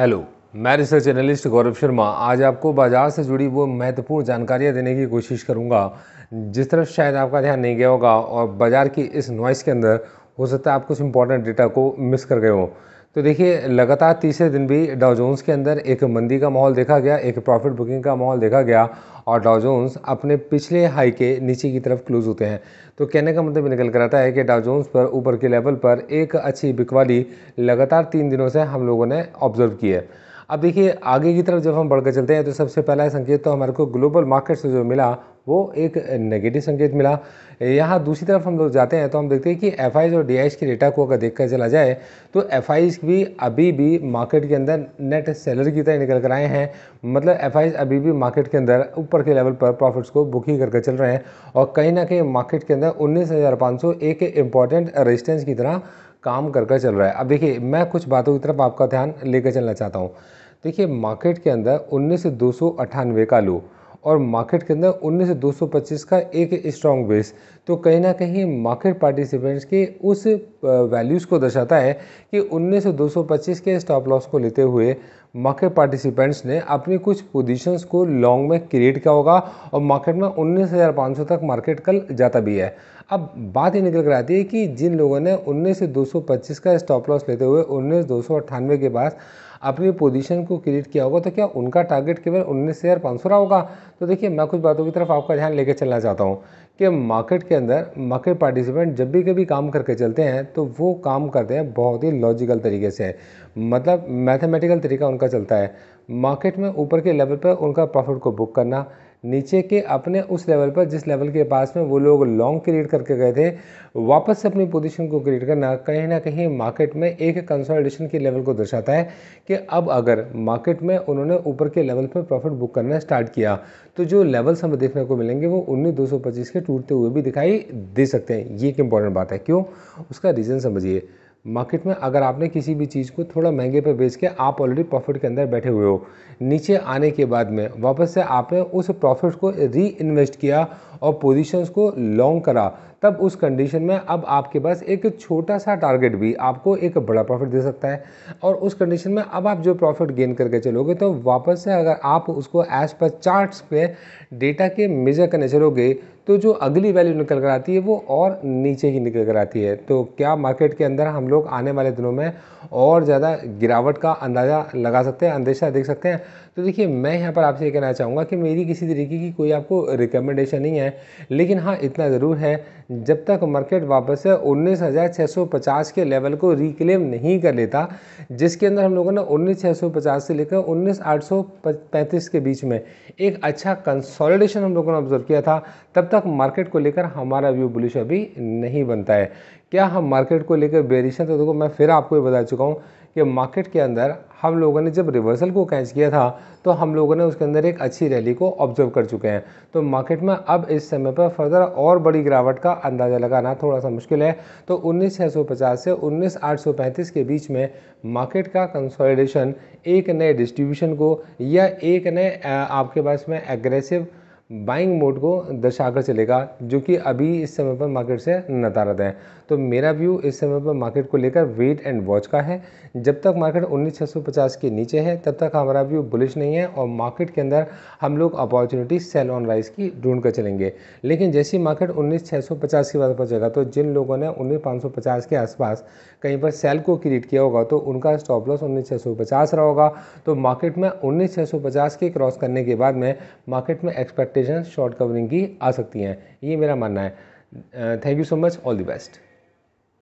hello मैं research analyst गौरव शर्मा आज आपको बाजार से जुड़ी वो महत्वपूर्ण जानकारियाँ देने की कोशिश करूँगा जिस तरफ शायद आपका ध्यान नहीं गया होगा और बाज़ार की इस नॉइस के अंदर हो सकता है आप कुछ इंपॉर्टेंट डेटा को मिस कर गए हो तो देखिए लगातार तीसरे दिन भी डाउजोन्स के अंदर एक मंदी का माहौल देखा गया एक प्रॉफिट बुकिंग का माहौल देखा गया और डाउजोन्स अपने पिछले हाई के नीचे की तरफ क्लोज होते हैं तो कहने का मतलब निकल कर आता है कि डाउजोन्स पर ऊपर के लेवल पर एक अच्छी बिकवाली लगातार तीन दिनों से हम लोगों ने ऑब्जर्व की है अब देखिए आगे की तरफ जब हम बढ़कर चलते हैं तो सबसे पहला संकेत तो हमारे को ग्लोबल मार्केट से जो मिला वो एक नेगेटिव संकेत मिला यहाँ दूसरी तरफ हम लोग जाते हैं तो हम देखते हैं कि एफ और डी के डेटा को अगर कर चला जाए तो एफ भी अभी भी मार्केट के अंदर नेट सेलर की तरह निकल कर आए हैं मतलब एफ अभी भी मार्केट के अंदर ऊपर के लेवल पर प्रॉफिट्स को बुक ही करके चल रहे हैं और कहीं ना कहीं मार्केट के अंदर उन्नीस एक इम्पॉर्टेंट रजिस्टेंस की तरह काम कर चल रहा है अब देखिए मैं कुछ बातों की तरफ आपका ध्यान लेकर चलना चाहता हूँ देखिए मार्केट के अंदर उन्नीस का लो और मार्केट के अंदर 19 से 225 का एक स्ट्रॉन्ग बेस तो कहीं ना कहीं मार्केट पार्टिसिपेंट्स के उस वैल्यूज़ को दर्शाता है कि 19 से 225 के स्टॉप लॉस को लेते हुए मार्केट पार्टिसिपेंट्स ने अपनी कुछ पोजीशंस को लॉन्ग में क्रिएट किया होगा और मार्केट में उन्नीस हज़ार पाँच सौ तक मार्केट कल जाता भी है अब बात ये निकल कर आती है कि जिन लोगों ने उन्नीस से दो सौ पच्चीस का स्टॉप लॉस लेते हुए उन्नीस दो सौ अट्ठानवे के पास अपनी पोजीशन को क्रिएट किया होगा तो क्या उनका टारगेट केवल उन्नीस हज़ार पाँच सौ रहा होगा तो देखिए मैं कुछ बातों की तरफ आपका ध्यान लेकर चलना चाहता हूँ कि मार्केट के अंदर मार्केट पार्टिसिपेंट जब भी कभी काम करके चलते हैं तो वो काम करते हैं बहुत ही लॉजिकल तरीके से मतलब मैथमेटिकल तरीका उनका चलता है मार्केट में ऊपर के लेवल पर उनका प्रॉफिट को बुक करना नीचे के अपने उस लेवल पर जिस लेवल के पास में वो लोग लॉन्ग क्रिएट करके गए थे वापस से अपनी पोजीशन को क्रिएट करना कहीं ना कहीं मार्केट में एक कंसोलिडेशन के लेवल को दर्शाता है कि अब अगर मार्केट में उन्होंने ऊपर के लेवल पर प्रॉफिट बुक करना स्टार्ट किया तो जो लेवल्स हमें देखने को मिलेंगे वो उन्नीस दो के टूटते हुए भी दिखाई दे सकते हैं ये एक इंपॉर्टेंट बात है क्यों उसका रीज़न समझिए मार्केट में अगर आपने किसी भी चीज़ को थोड़ा महंगे पे बेच के आप ऑलरेडी प्रॉफिट के अंदर बैठे हुए हो नीचे आने के बाद में वापस से आपने उस प्रॉफिट को री इन्वेस्ट किया और पोजीशंस को लॉन्ग करा तब उस कंडीशन में अब आपके पास एक छोटा सा टारगेट भी आपको एक बड़ा प्रॉफिट दे सकता है और उस कंडीशन में अब आप जो प्रॉफिट गेन करके चलोगे तो वापस से अगर आप उसको एज पर चार्ट्स पे डेटा के मेजर करने चलोगे तो जो अगली वैल्यू निकल कर आती है वो और नीचे ही निकल कर आती है तो क्या मार्केट के अंदर हम लोग आने वाले दिनों में और ज़्यादा गिरावट का अंदाज़ा लगा सकते हैं अंदेशा देख सकते हैं तो देखिए मैं यहाँ पर आपसे ये कहना चाहूँगा कि मेरी किसी तरीके की कोई आपको रिकमेंडेशन नहीं है लेकिन हाँ इतना ज़रूर है जब तक मार्केट वापस से उन्नीस के लेवल को रिक्लेम नहीं कर लेता जिसके अंदर हम लोगों ने उन्नीस से लेकर उन्नीस के बीच में एक अच्छा कंसोलिडेशन हम लोगों ने ऑब्जर्व किया था तब तक मार्केट को लेकर हमारा व्यू बुलिश अभी नहीं बनता है क्या हम मार्केट को लेकर बेरिश हैं तो देखो मैं फिर आपको ये बता चुका हूँ कि मार्केट के अंदर हम लोगों ने जब रिवर्सल को कैच किया था तो हम लोगों ने उसके अंदर एक अच्छी रैली को ऑब्जर्व कर चुके हैं तो मार्केट में अब इस समय पर फर्दर और बड़ी गिरावट का अंदाज़ा लगाना थोड़ा सा मुश्किल है तो उन्नीस से उन्नीस के बीच में मार्केट का कंसोलिडेशन एक नए डिस्ट्रीब्यूशन को या एक नए आपके पास में एग्रेसिव बाइंग मोड को दर्शाकर चलेगा जो कि अभी इस समय पर मार्केट से नतारद है तो मेरा व्यू इस समय पर मार्केट को लेकर वेट एंड वॉच का है जब तक मार्केट 19650 के नीचे है तब तक हमारा व्यू बुलिश नहीं है और मार्केट के अंदर हम लोग अपॉर्चुनिटी सेल ऑन राइज की ढूंढ कर चलेंगे लेकिन जैसे ही मार्केट उन्नीस के बाद पहुँचेगा तो जिन लोगों ने उन्नीस के आसपास कहीं पर सेल को क्रिएट किया होगा तो उनका स्टॉप लॉस उन्नीस रहा होगा तो मार्केट में उन्नीस के क्रॉस करने के बाद में मार्केट में एक्सपेक्टेड एक्सपेक्टेशन शॉर्ट कवरिंग की आ सकती हैं ये मेरा मानना है thank you so much all the best